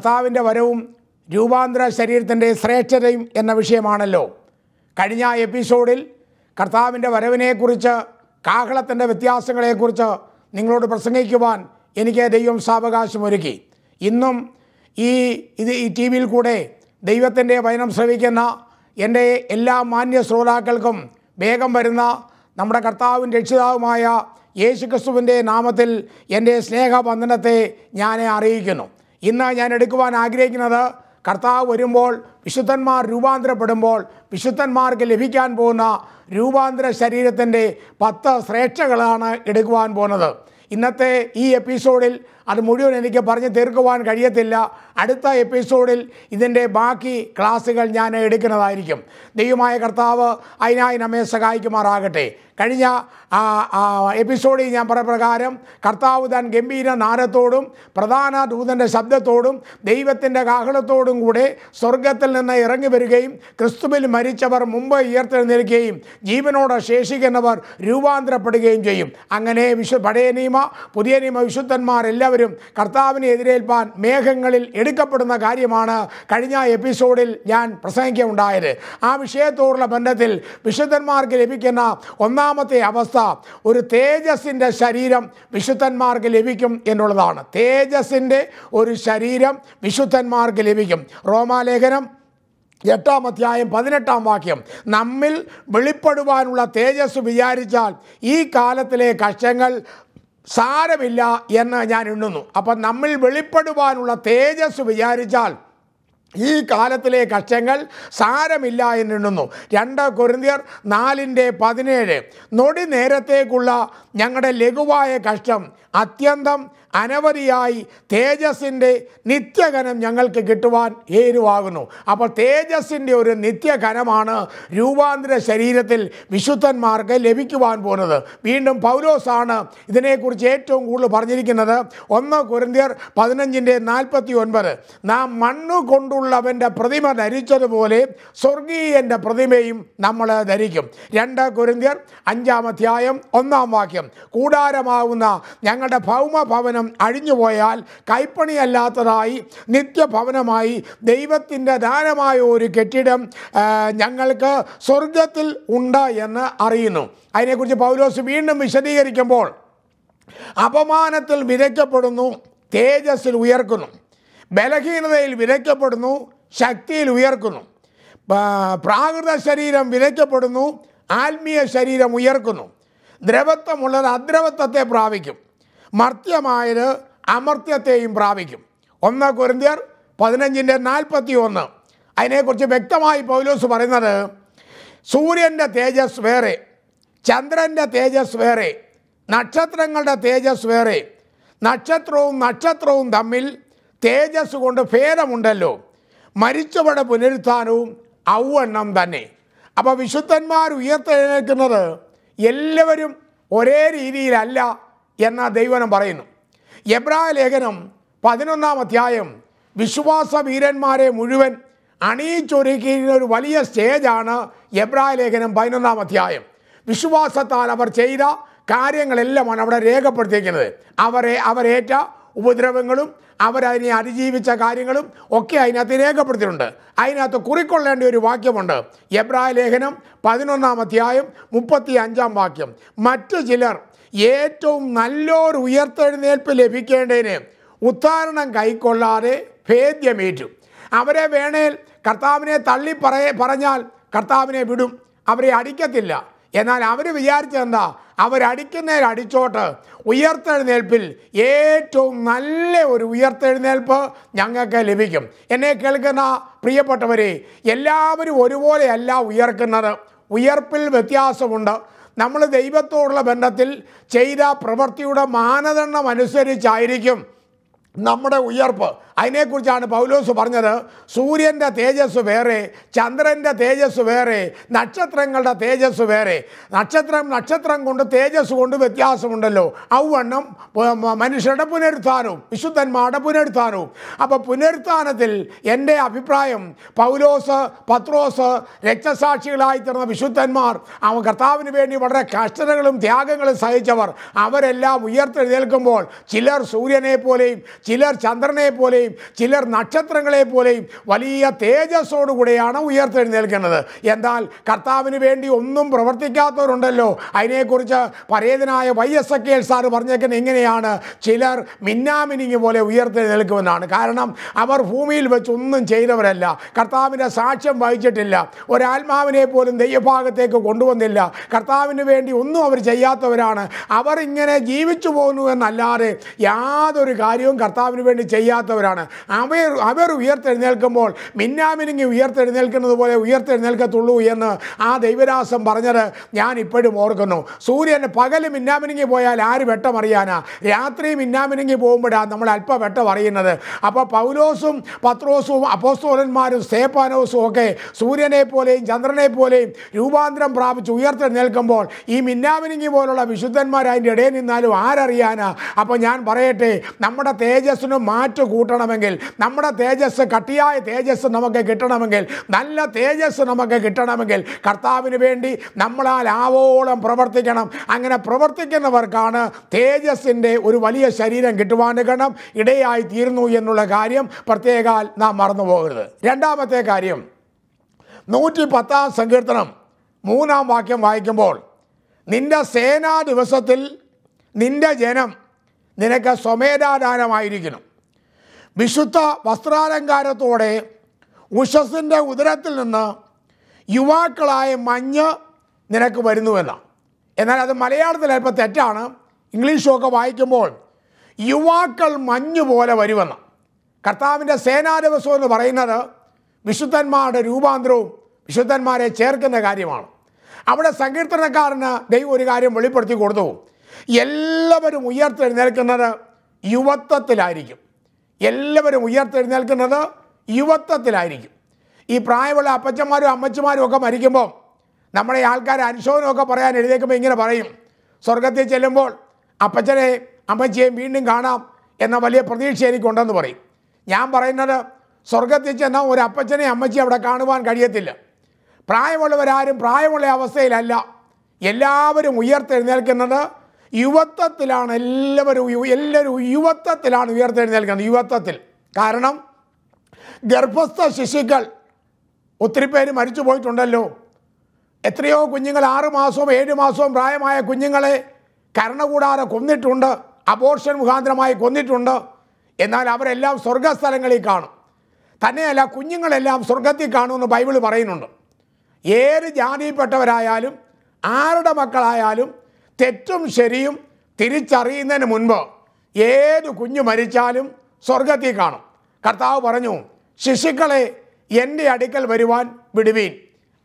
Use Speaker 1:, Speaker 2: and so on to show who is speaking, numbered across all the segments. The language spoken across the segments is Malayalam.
Speaker 1: കർത്താവിൻ്റെ വരവും രൂപാന്തര ശരീരത്തിൻ്റെ ശ്രേഷ്ഠതയും എന്ന വിഷയമാണല്ലോ കഴിഞ്ഞ എപ്പിസോഡിൽ കർത്താവിൻ്റെ വരവിനെക്കുറിച്ച് കാഹളത്തിൻ്റെ വ്യത്യാസങ്ങളെക്കുറിച്ച് നിങ്ങളോട് പ്രസംഗിക്കുവാൻ എനിക്ക് ദൈവം സാവകാശമൊരുക്കി ഇന്നും ഈ ഇത് ഈ ടി വിയിൽ കൂടെ ദൈവത്തിൻ്റെ വചനം ശ്രവിക്കുന്ന എൻ്റെ എല്ലാ മാന്യ ശ്രോതാക്കൾക്കും വേഗം വരുന്ന നമ്മുടെ കർത്താവും രക്ഷിതാവുമായ യേശുക്രിസ്തുവിൻ്റെ നാമത്തിൽ എൻ്റെ സ്നേഹബന്ധനത്തെ ഞാൻ അറിയിക്കുന്നു ഇന്ന് ഞാൻ എടുക്കുവാൻ ആഗ്രഹിക്കുന്നത് കർത്താവ് വരുമ്പോൾ വിശുദ്ധന്മാർ രൂപാന്തരപ്പെടുമ്പോൾ വിശുദ്ധന്മാർക്ക് ലഭിക്കാൻ പോകുന്ന രൂപാന്തര ശരീരത്തിൻ്റെ പത്ത് ശ്രേഷ്ഠകളാണ് എടുക്കുവാൻ പോകുന്നത് ഇന്നത്തെ ഈ എപ്പിസോഡിൽ അത് മുഴുവൻ എനിക്ക് പറഞ്ഞ് തീർക്കുവാൻ കഴിയത്തില്ല അടുത്ത എപ്പിസോഡിൽ ഇതിൻ്റെ ബാക്കി ക്ലാസ്സുകൾ ഞാൻ എടുക്കുന്നതായിരിക്കും ദൈവമായ കർത്താവ് അതിനായി നമ്മെ സഹായിക്കുമാറാകട്ടെ കഴിഞ്ഞ എപ്പിസോഡിൽ ഞാൻ പറഞ്ഞ പ്രകാരം കർത്താവ് താൻ ഗംഭീര നാരത്തോടും പ്രധാന ദൂതൻ്റെ ശബ്ദത്തോടും ദൈവത്തിൻ്റെ കാഹളത്തോടും കൂടെ സ്വർഗത്തിൽ നിന്ന് ഇറങ്ങി വരികയും ക്രിസ്തുവിൽ മരിച്ചവർ മുമ്പ് ഉയർത്തെഴുന്നേൽക്കുകയും ജീവനോടെ ശേഷിക്കുന്നവർ രൂപാന്തരപ്പെടുകയും ചെയ്യും അങ്ങനെ വിശു പഴയ നിയമ പുതിയ നിയമ വിശുദ്ധന്മാർ എല്ലാവരും വരും കർത്താവിനെ എതിരേൽപ്പാൻ മേഘങ്ങളിൽ എടുക്കപ്പെടുന്ന കാര്യമാണ് കഴിഞ്ഞ എപ്പിസോഡിൽ ഞാൻ പ്രസംഗിക്കുണ്ടായത് ആ വിഷയത്തോടുള്ള ബന്ധത്തിൽ വിശുദ്ധന്മാർക്ക് ലഭിക്കുന്ന ഒന്നാമത്തെ അവസ്ഥ ഒരു തേജസ്സിൻ്റെ ശരീരം വിശുദ്ധന്മാർക്ക് ലഭിക്കും എന്നുള്ളതാണ് തേജസ്സിൻ്റെ ഒരു ശരീരം വിശുദ്ധന്മാർക്ക് ലഭിക്കും റോമാലേഖനം എട്ടാം അധ്യായം പതിനെട്ടാം വാക്യം നമ്മിൽ വെളിപ്പെടുവാനുള്ള തേജസ് വിചാരിച്ചാൽ ഈ കാലത്തിലെ കഷ്ടങ്ങൾ സാരമില്ല എന്ന് ഞാൻ എണ്ണുന്നു അപ്പം നമ്മിൽ വെളിപ്പെടുവാനുള്ള തേജസ് വിചാരിച്ചാൽ ഈ കാലത്തിലെ കഷ്ടങ്ങൾ സാരമില്ല എന്നെണ്ണുന്നു രണ്ട് കൊരിന്തിയർ നാലിൻ്റെ പതിനേഴ് നൊടി നേരത്തേക്കുള്ള ഞങ്ങളുടെ ലഘുവായ കഷ്ടം അത്യന്തം അനവധിയായി തേജസ്സിൻ്റെ നിത്യഘനം ഞങ്ങൾക്ക് കിട്ടുവാൻ ഏരുവാകുന്നു അപ്പോൾ തേജസ്സിൻ്റെ ഒരു നിത്യഘനമാണ് രൂപാന്തര ശരീരത്തിൽ വിശുദ്ധന്മാർക്ക് ലഭിക്കുവാൻ പോകുന്നത് വീണ്ടും പൗലോസാണ് ഇതിനെക്കുറിച്ച് ഏറ്റവും കൂടുതൽ പറഞ്ഞിരിക്കുന്നത് ഒന്ന് കുരന്തിയർ പതിനഞ്ചിൻ്റെ നാൽപ്പത്തി ഒൻപത് നാം മണ്ണ് കൊണ്ടുള്ളവൻ്റെ പ്രതിമ ധരിച്ചതുപോലെ സ്വർഗീയൻ്റെ പ്രതിമയും നമ്മൾ ധരിക്കും രണ്ട് കുരന്തിയർ അഞ്ചാം അധ്യായം ഒന്നാം വാക്യം കൂടാരമാവുന്ന ഞങ്ങളുടെ ഭൗമഭവനം ഭവനം അഴിഞ്ഞുപോയാൽ കൈപ്പണിയല്ലാത്തതായി നിത്യഭവനമായി ദൈവത്തിൻ്റെ ദാനമായ ഒരു കെട്ടിടം ഞങ്ങൾക്ക് സ്വർഗത്തിൽ ഉണ്ട് എന്ന് അറിയുന്നു അതിനെക്കുറിച്ച് പൗലോസ് വീണ്ടും വിശദീകരിക്കുമ്പോൾ അപമാനത്തിൽ വിതയ്ക്കപ്പെടുന്നു തേജസ്സിൽ ഉയർക്കുന്നു ബലഹീനതയിൽ വിതയ്ക്കപ്പെടുന്നു ശക്തിയിൽ ഉയർക്കുന്നു പ്രാകൃത ശരീരം വിതയ്ക്കപ്പെടുന്നു ആത്മീയ ശരീരം ഉയർക്കുന്നു ദ്രവത്വമുള്ളത് അദ്രവത്വത്തെ പ്രാപിക്കും മർത്യമായത് അമർത്യത്തെയും പ്രാപിക്കും ഒന്ന് കുരിന്തിയർ പതിനഞ്ചിൻ്റെ നാൽപ്പത്തി ഒന്ന് അതിനെക്കുറിച്ച് വ്യക്തമായി പൗലോസ് പറയുന്നത് സൂര്യൻ്റെ തേജസ് വേറെ ചന്ദ്രൻ്റെ തേജസ് വേറെ നക്ഷത്രങ്ങളുടെ തേജസ് വേറെ നക്ഷത്രവും നക്ഷത്രവും തമ്മിൽ തേജസ് കൊണ്ട് ഭേദമുണ്ടല്ലോ മരിച്ചവരുടെ പുനരുത്ഥാനവും ഔവണ്ണം തന്നെ അപ്പോൾ വിശുദ്ധന്മാർ ഉയർത്തെഴുന്നേൽക്കുന്നത് എല്ലാവരും ഒരേ രീതിയിലല്ല എന്ന ദൈവനം പറയുന്നു എബ്രായ ലേഖനം പതിനൊന്നാം അധ്യായം വിശ്വാസ വീരന്മാരെ മുഴുവൻ അണിയിച്ചൊരുക്കിയിരുന്ന ഒരു വലിയ സ്റ്റേജാണ് എബ്രായ ലേഖനം പതിനൊന്നാം അധ്യായം വിശ്വാസത്താൽ അവർ ചെയ്ത കാര്യങ്ങളെല്ലാമാണ് അവിടെ രേഖപ്പെടുത്തിയിരിക്കുന്നത് അവരെ അവരേറ്റ ഉപദ്രവങ്ങളും അവരതിനെ അതിജീവിച്ച കാര്യങ്ങളും ഒക്കെ അതിനകത്ത് രേഖപ്പെടുത്തിയിട്ടുണ്ട് അതിനകത്ത് കുറിക്കൊള്ളേണ്ട ഒരു വാക്യമുണ്ട് എബ്രായ ലേഖനം പതിനൊന്നാം അധ്യായം മുപ്പത്തി അഞ്ചാം വാക്യം മറ്റു ചിലർ ഏറ്റവും നല്ലൊരു ഉയർത്തെഴുന്നേൽപ്പ് ലഭിക്കേണ്ടതിന് ഉദ്ധാരണം കൈക്കൊള്ളാതെ ഭേദ്യമേറ്റു അവരെ വേണേൽ കർത്താവിനെ തള്ളി പറയ പറഞ്ഞാൽ കർത്താവിനെ വിടും അവരെ അടിക്കത്തില്ല എന്നാൽ അവർ വിചാരിച്ചെന്താ അവരടിക്കുന്നതിൽ ഉയർത്തെഴുന്നേൽപ്പിൽ ഏറ്റവും നല്ല ഒരു ഉയർത്തെഴുന്നേൽപ്പ് ഞങ്ങൾക്ക് ലഭിക്കും എന്നെ കേൾക്കുന്ന പ്രിയപ്പെട്ടവരെ എല്ലാവരും ഒരുപോലെയല്ല ഉയർക്കുന്നത് ഉയർപ്പിൽ വ്യത്യാസമുണ്ട് നമ്മൾ ദൈവത്തോടുള്ള ബന്ധത്തിൽ ചെയ്ത പ്രവൃത്തിയുടെ മാനദണ്ഡം അനുസരിച്ചായിരിക്കും നമ്മുടെ ഉയർപ്പ് അതിനെക്കുറിച്ചാണ് പൗലോസ് പറഞ്ഞത് സൂര്യൻ്റെ തേജസ് വേറെ ചന്ദ്രൻ്റെ തേജസ് വേറെ നക്ഷത്രങ്ങളുടെ തേജസ് വേറെ നക്ഷത്രം നക്ഷത്രം കൊണ്ട് തേജസ് കൊണ്ട് വ്യത്യാസമുണ്ടല്ലോ ഔവണ്ണം മനുഷ്യരുടെ പുനരുത്ഥാനവും വിശുദ്ധന്മാരുടെ പുനരുത്ഥാനവും അപ്പോൾ പുനരുത്ഥാനത്തിൽ എൻ്റെ അഭിപ്രായം പൗലോസ് പത്രോസ് രക്തസാക്ഷികളായി തീർന്ന വിശുദ്ധന്മാർ അവ കർത്താവിന് വേണ്ടി വളരെ കഷ്ടതകളും ത്യാഗങ്ങളും സഹിച്ചവർ അവരെല്ലാം ഉയർത്തെഴുന്നേൽക്കുമ്പോൾ ചിലർ സൂര്യനെ പോലെയും ചിലർ ചന്ദ്രനെ പോലെയും പോലെയും ചിലർ നക്ഷത്രങ്ങളെ പോലെയും വലിയ തേജസ്സോടുകൂടെയാണ് ഉയർത്തെഴുന്നേൽക്കുന്നത് എന്നാൽ കർത്താവിന് വേണ്ടി ഒന്നും പ്രവർത്തിക്കാത്തവരുണ്ടല്ലോ അതിനെക്കുറിച്ച് പരേതനായ വൈ എസ് എ സാറ് പറഞ്ഞേക്കുന്നത് എങ്ങനെയാണ് ചിലർ മിന്നാമിനിങ് പോലെ ഉയർത്തെഴുന്നേൽക്കുമെന്നാണ് കാരണം അവർ ഭൂമിയിൽ വെച്ച് ഒന്നും ചെയ്തവരല്ല കർത്താവിൻ്റെ സാക്ഷ്യം വഹിച്ചിട്ടില്ല ഒരാത്മാവിനെ പോലും ദൈവഭാഗത്തേക്ക് കൊണ്ടുവന്നില്ല കർത്താവിന് വേണ്ടി ഒന്നും അവർ ചെയ്യാത്തവരാണ് അവർ ഇങ്ങനെ ജീവിച്ചു പോകുന്നു എന്നല്ലാതെ യാതൊരു കാര്യവും കർത്താവിന് വേണ്ടി ചെയ്യാത്തവരാണ് അവരാണ് അവർ അവർ ഉയർത്തെഴുന്നേൽക്കുമ്പോൾ മിന്നാമിനിങ്ങി ഉയർത്തെഴുന്നേൽക്കുന്നത് പോലെ ഉയർത്തെഴുന്നേൽക്കത്തുള്ളൂ എന്ന് ആ ദൈവരാസം പറഞ്ഞത് ഞാൻ ഇപ്പോഴും ഓർക്കുന്നു സൂര്യൻ പകൽ മിന്നാമിനിങ്ങി പോയാൽ ആര് വെട്ടമറിയാനാ രാത്രി മിന്നാമിനിങ്ങി പോകുമ്പോഴാണ് നമ്മൾ അല്പ വെട്ടം അറിയുന്നത് അപ്പോൾ പൗലോസും പത്രോസും അപ്പോസ്തോലന്മാരും സേപ്പാനോസും ഒക്കെ സൂര്യനെ പോലെയും ചന്ദ്രനെ പോലെയും രൂപാന്തരം പ്രാപിച്ച് ഉയർത്തെഴുന്നേൽക്കുമ്പോൾ ഈ മിന്നാമിനിങ്ങി പോലുള്ള വിശുദ്ധന്മാർ അതിൻ്റെ ഇടയിൽ നിന്നാലും ആരറിയാനാ അപ്പോൾ ഞാൻ പറയട്ടെ നമ്മുടെ തേജസ്സിനും മാറ്റു കൂട്ടണം കിട്ടണമെങ്കിൽ നമ്മുടെ തേജസ് കട്ടിയായ തേജസ് നമുക്ക് കിട്ടണമെങ്കിൽ നല്ല തേജസ് നമുക്ക് കിട്ടണമെങ്കിൽ കർത്താവിന് വേണ്ടി നമ്മളാൽ ആവോളം പ്രവർത്തിക്കണം അങ്ങനെ പ്രവർത്തിക്കുന്നവർക്കാണ് തേജസ്സിൻ്റെ ഒരു വലിയ ശരീരം കിട്ടുവാനുകണം ഇടയായി തീർന്നു എന്നുള്ള കാര്യം പ്രത്യേകാൽ നാം മറന്നു പോകരുത് രണ്ടാമത്തെ കാര്യം നൂറ്റി പത്താം സങ്കീർത്തനം മൂന്നാം വാക്യം വായിക്കുമ്പോൾ നിൻ്റെ സേനാ ദിവസത്തിൽ നിൻ്റെ ജനം നിനക്ക് സ്വമേധാദാനമായിരിക്കണം വിശുദ്ധ വസ്ത്രാലങ്കാരത്തോടെ ഉഷസിൻ്റെ ഉദരത്തിൽ നിന്ന് യുവാക്കളായ മഞ്ഞ് നിനക്ക് വരുന്നുവല്ല എന്നാൽ അത് മലയാളത്തിൽ അല്പം തെറ്റാണ് ഇംഗ്ലീഷൊക്കെ വായിക്കുമ്പോൾ യുവാക്കൾ മഞ്ഞ് പോലെ വരുമെന്ന് കർത്താവിൻ്റെ ദിവസം എന്ന് പറയുന്നത് വിശുദ്ധന്മാരുടെ രൂപാന്തരവും വിശുദ്ധന്മാരെ ചേർക്കുന്ന കാര്യമാണ് അവിടെ സങ്കീർത്തനക്കാരന് ദൈവം ഒരു കാര്യം വെളിപ്പെടുത്തി കൊടുത്തു എല്ലാവരും ഉയർത്തെഴുന്നേൽക്കുന്നത് യുവത്വത്തിലായിരിക്കും എല്ലാവരും ഉയർത്തെഴുന്നേൽക്കുന്നത് യുവത്വത്തിലായിരിക്കും ഈ പ്രായമുള്ള അപ്പച്ചന്മാരും അമ്മച്ചമാരും ഒക്കെ മരിക്കുമ്പോൾ നമ്മളെ ആൾക്കാർ അനുശോചനമൊക്കെ പറയാൻ എഴുതേക്കുമ്പോൾ ഇങ്ങനെ പറയും സ്വർഗത്തിൽ ചെല്ലുമ്പോൾ അപ്പച്ചനെ അമ്മച്ചിയെയും വീണ്ടും കാണാം എന്ന വലിയ പ്രതീക്ഷ എനിക്കുണ്ടെന്ന് പറയും ഞാൻ പറയുന്നത് സ്വർഗത്തിൽ ചെന്നാൽ ഒരു അപ്പച്ചനെ അമ്മച്ചയും അവിടെ കാണുവാൻ കഴിയത്തില്ല പ്രായമുള്ളവരാരും പ്രായമുള്ള അവസ്ഥയിലല്ല എല്ലാവരും ഉയർത്തെഴുന്നേൽക്കുന്നത് യുവത്വത്തിലാണ് എല്ലാവരും എല്ലാവരും യുവത്വത്തിലാണ് ഉയർത്തെഴുന്നേൽക്കുന്നത് യുവത്വത്തിൽ കാരണം ഗർഭസ്ഥ ശിശുക്കൾ ഒത്തിരി പേര് മരിച്ചു പോയിട്ടുണ്ടല്ലോ എത്രയോ കുഞ്ഞുങ്ങൾ ആറുമാസവും ഏഴു മാസവും പ്രായമായ കുഞ്ഞുങ്ങളെ കരണകൂടാതെ കൊന്നിട്ടുണ്ട് അബോർഷൻ മുഖാന്തരമായി കൊന്നിട്ടുണ്ട് എന്നാൽ അവരെല്ലാം സ്വർഗസ്ഥലങ്ങളിൽ കാണും തന്നെയല്ല കുഞ്ഞുങ്ങളെല്ലാം സ്വർഗത്തിൽ കാണുമെന്ന് ബൈബിൾ പറയുന്നുണ്ട് ഏത് ജാതിയിൽപ്പെട്ടവരായാലും ആരുടെ മക്കളായാലും തെറ്റും ശരിയും തിരിച്ചറിയുന്നതിന് മുൻപ് ഏത് കുഞ്ഞു മരിച്ചാലും സ്വർഗത്തിൽ കാണും കർത്താവ് പറഞ്ഞു ശിശുക്കളെ എൻ്റെ അടുക്കൽ വരുവാൻ വിടുവീൻ